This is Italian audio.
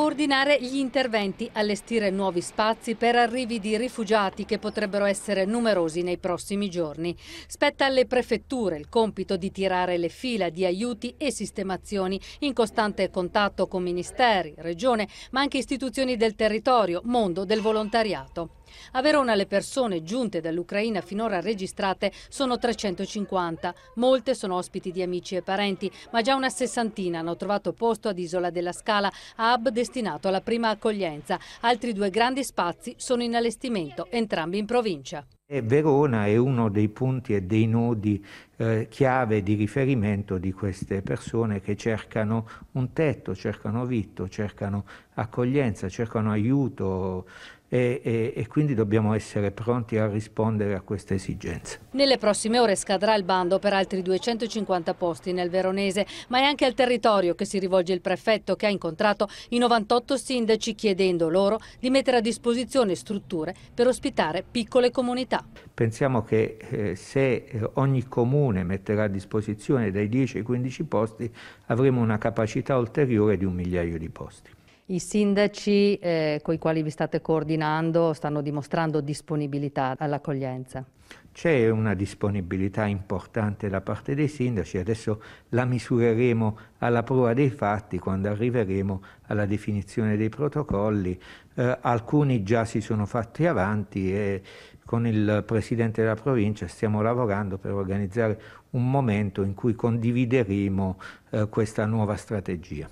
coordinare gli interventi, allestire nuovi spazi per arrivi di rifugiati che potrebbero essere numerosi nei prossimi giorni. Spetta alle prefetture il compito di tirare le fila di aiuti e sistemazioni in costante contatto con ministeri, regione, ma anche istituzioni del territorio, mondo del volontariato. A Verona le persone giunte dall'Ucraina finora registrate sono 350. Molte sono ospiti di amici e parenti, ma già una sessantina hanno trovato posto ad Isola della Scala, hub destinato alla prima accoglienza. Altri due grandi spazi sono in allestimento, entrambi in provincia. Verona è uno dei punti e dei nodi eh, chiave di riferimento di queste persone che cercano un tetto, cercano vitto, cercano accoglienza, cercano aiuto, e, e, e, quindi dobbiamo essere pronti a rispondere a queste esigenze. Nelle prossime ore scadrà il bando per altri 250 posti nel Veronese, ma è anche al territorio che si rivolge il prefetto che ha incontrato i 98 sindaci chiedendo loro di mettere a disposizione strutture per ospitare piccole comunità. Pensiamo che eh, se eh, ogni comune metterà a disposizione dai 10 ai 15 posti avremo una capacità ulteriore di un migliaio di posti. I sindaci eh, con i quali vi state coordinando stanno dimostrando disponibilità all'accoglienza? C'è una disponibilità importante da parte dei sindaci, adesso la misureremo alla prova dei fatti quando arriveremo alla definizione dei protocolli. Eh, alcuni già si sono fatti avanti e con il presidente della provincia stiamo lavorando per organizzare un momento in cui condivideremo eh, questa nuova strategia.